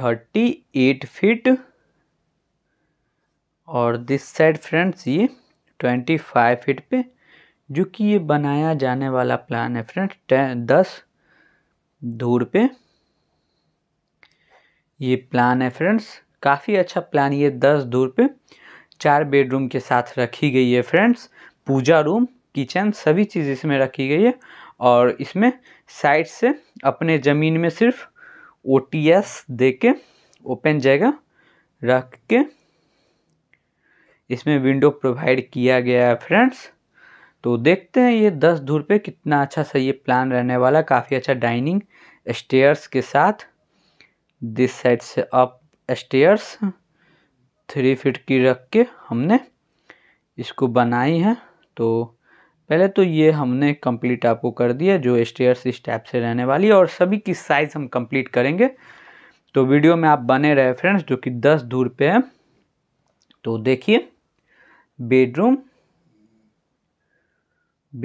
thirty eight feet और this side friends ये twenty five feet पे जो कि ये बनाया जाने वाला प्लान है फ्रेंड्स दस दूर पे ये प्लान है फ्रेंड्स काफ़ी अच्छा प्लान ये दस दूर पे चार बेडरूम के साथ रखी गई है फ्रेंड्स पूजा रूम किचन सभी चीज़ इसमें रखी गई है और इसमें साइड से अपने ज़मीन में सिर्फ ओ टी एस दे के ओपन जगह रख के इसमें विंडो प्रोवाइड किया गया है फ्रेंड्स तो देखते हैं ये दस दूर पे कितना अच्छा सा ये प्लान रहने वाला काफ़ी अच्छा डाइनिंग स्टेयर्स के साथ दिस साइड से अप स्टेयर्स थ्री फिट की रख के हमने इसको बनाई है तो पहले तो ये हमने कंप्लीट आपको कर दिया जो स्टेयर्स इस टाइप से रहने वाली है और सभी की साइज़ हम कंप्लीट करेंगे तो वीडियो में आप बने रहे फ्रेंड्स जो कि दस दूर पे है तो देखिए बेडरूम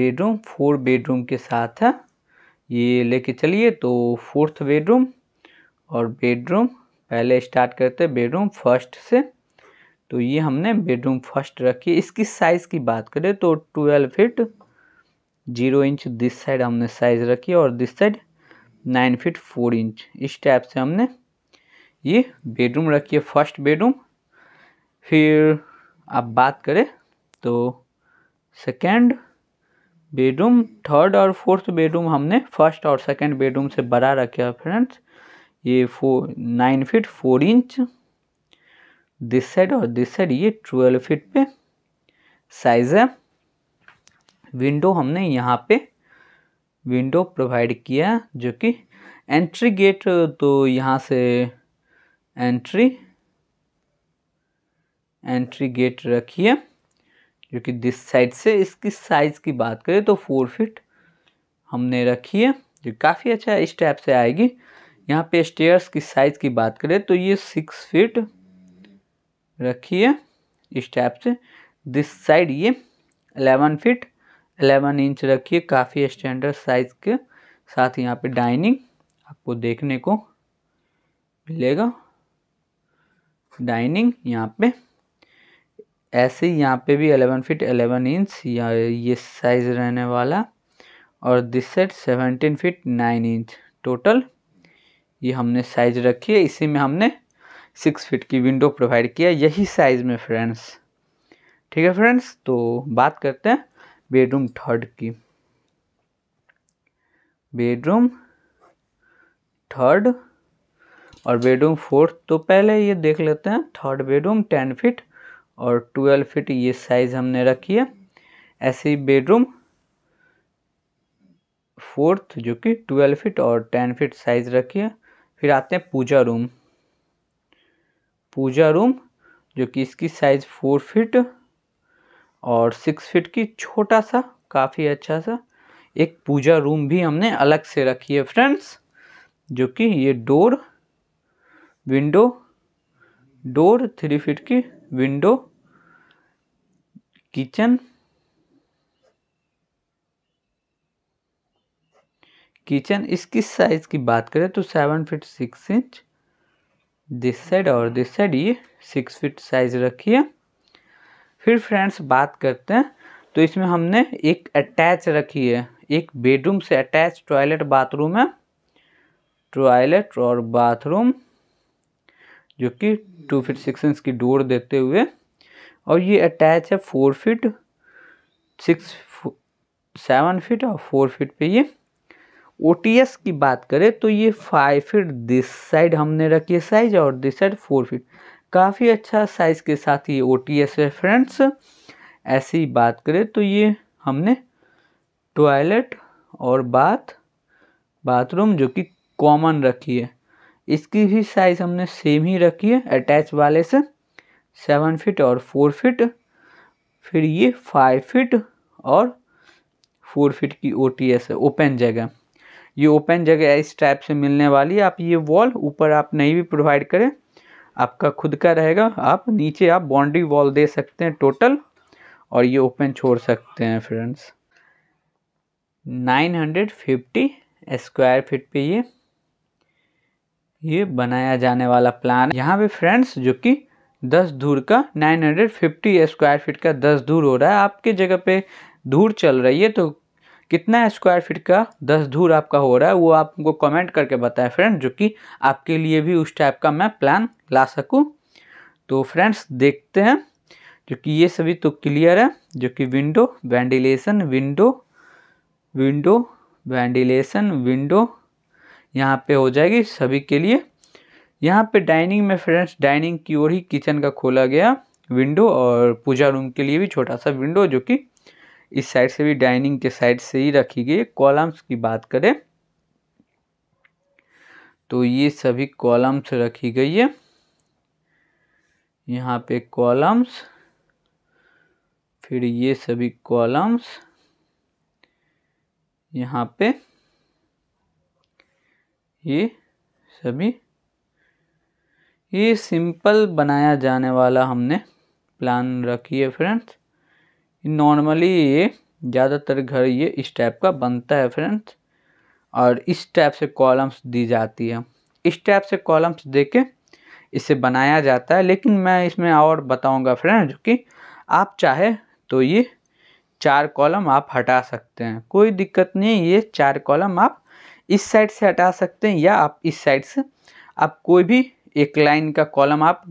बेडरूम फोर बेडरूम के साथ है ये लेके चलिए तो फोर्थ बेडरूम और बेडरूम पहले स्टार्ट करते बेडरूम फर्स्ट से तो ये हमने बेडरूम फर्स्ट रखी इसकी साइज़ की बात करें तो twelve feet zero inch this side हमने साइज़ रखी और this side nine feet four inch इस टाइप से हमने ये बेडरूम रखी है फर्स्ट बेडरूम फिर आप बात करें तो सेकेंड बेडरूम थर्ड और फोर्थ बेडरूम हमने फर्स्ट और सेकेंड बेडरूम से बड़ा रखे फ्रेंड्स ये फो nine feet four inch this side और दिस साइड ये ट्वेल्व फिट पे साइज़ है विंडो हमने यहाँ पे विंडो प्रोवाइड किया जो कि एंट्री गेट तो यहाँ से एंट्री एंट्री गेट रखिए जो कि दिस साइड से इसकी साइज़ की बात करें तो फोर फिट हमने रखी है जो काफ़ी अच्छा इस टाइप से आएगी यहाँ पे स्टेयर्स की साइज़ की बात करें तो ये सिक्स फिट रखी है स्टेप से दिस साइड ये अलेवन फिट अलेवन इंच रखिए काफ़ी स्टैंडर्ड साइज के साथ यहाँ पे डाइनिंग आपको देखने को मिलेगा डाइनिंग यहाँ पे ऐसे ही यहाँ पे भी अलेवन फिट अलेवन इंच या ये साइज़ रहने वाला और this side seventeen feet nine inch total ये हमने साइज रखी है इसी में हमने सिक्स फिट की विंडो प्रोवाइड किया यही साइज़ में फ्रेंड्स ठीक है फ्रेंड्स तो बात करते हैं बेडरूम थर्ड की बेडरूम थर्ड और बेडरूम फोर्थ तो पहले ये देख लेते हैं थर्ड बेडरूम टेन फिट और ट्वेल्व फिट ये साइज़ हमने रखी है ऐसे ही बेडरूम फोर्थ जो कि ट्वेल्व फिट और टेन फिट साइज़ रखी है फिर आते हैं पूजा रूम पूजा रूम जो कि इसकी साइज़ फोर फिट और सिक्स फिट की छोटा सा काफ़ी अच्छा सा एक पूजा रूम भी हमने अलग से रखी है फ्रेंड्स जो कि ये door window door three feet की विंडो किचन किचन इसकी साइज़ की बात करें तो seven feet six inch this side और दिस साइड ये सिक्स फिट साइज रखिए फिर फ्रेंड्स बात करते हैं तो इसमें हमने एक अटैच रखी है एक बेडरूम से अटैच टॉयलेट बाथरूम है टॉयलेट और बाथरूम जो कि टू फिट सिक्स इंच की डोर देते हुए और ये अटैच है four feet six seven feet और फोर फिट पे ये ओ की बात करें तो ये फाइव फिट दिस साइड हमने रखी है साइज और दिस साइड फोर फिट काफ़ी अच्छा साइज़ के साथ ये ओ टी है फ्रेंड्स ऐसी बात करें तो ये हमने टॉयलेट और बाथ बाथरूम जो कि कॉमन रखी है इसकी भी साइज़ हमने सेम ही रखी है अटैच वाले से सेवन फिट और फोर फिट फिर ये फाइव फिट और फोर फिट की ओ टी एस है ओपन जगह ये ओपन जगह है इस टाइप से मिलने वाली है आप ये वॉल ऊपर आप नहीं भी प्रोवाइड करें आपका खुद का रहेगा आप नीचे आप बाउंड्री वॉल दे सकते हैं टोटल और ये ओपन छोड़ सकते हैं फ्रेंड्स 950 स्क्वायर फीट पे ये ये बनाया जाने वाला प्लान यहाँ पे फ्रेंड्स जो कि दस दूर का 950 स्क्वायर फीट का दस दूर हो रहा है आपके जगह पे दूर चल रही है तो कितना स्क्वायर फीट का दस धूर आपका हो रहा है वो आप उनको कमेंट करके बताएं फ्रेंड जो कि आपके लिए भी उस टाइप का मैं प्लान ला सकूँ तो फ्रेंड्स देखते हैं जो कि ये सभी तो क्लियर है जो कि window ventilation window window ventilation window यहाँ पे हो जाएगी सभी के लिए यहाँ पे डाइनिंग में फ्रेंड्स डाइनिंग की ओर ही किचन का खोला गया विंडो और पूजा रूम के लिए भी छोटा सा विंडो जो कि इस साइड से भी डाइनिंग के साइड से ही रखी गई कॉलम्स की बात करें तो ये सभी कॉलम्स रखी गई है यहाँ पे कॉलम्स फिर ये सभी कॉलम्स यहाँ पे ये सभी ये सिंपल बनाया जाने वाला हमने प्लान रखी है फ्रेंड्स नॉर्मली ये ज़्यादातर घर ये इस टाइप का बनता है फ्रेंड्स और इस टाइप से कॉलम्स दी जाती है इस टाइप से कॉलम्स दे के इसे बनाया जाता है लेकिन मैं इसमें और बताऊंगा फ्रेंड्स कि आप चाहे तो ये चार कॉलम आप हटा सकते हैं कोई दिक्कत नहीं ये चार कॉलम आप इस साइड से हटा सकते हैं या आप इस साइड से आप कोई भी एक लाइन का कॉलम आप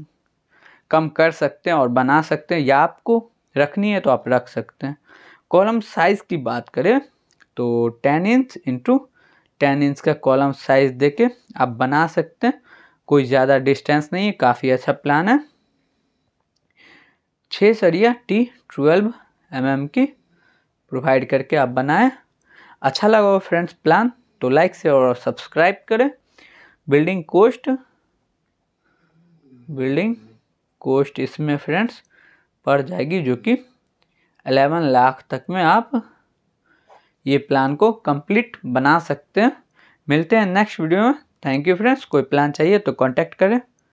कम कर सकते हैं और बना सकते हैं या आपको रखनी है तो आप रख सकते हैं कॉलम साइज़ की बात करें तो ten inch into ten inch का कॉलम साइज़ देके आप बना सकते हैं कोई ज़्यादा डिस्टेंस नहीं है काफ़ी अच्छा प्लान है छः सरिया टी ट्वेल्व एम की प्रोवाइड करके आप बनाएं अच्छा लगा हो फ्रेंड्स प्लान तो लाइक से और सब्सक्राइब करें बिल्डिंग कोस्ट बिल्डिंग कोस्ट इसमें फ्रेंड्स पड़ जाएगी जो कि 11 लाख तक में आप ये प्लान को कंप्लीट बना सकते हैं मिलते हैं नेक्स्ट वीडियो में थैंक यू फ्रेंड्स कोई प्लान चाहिए तो कांटेक्ट करें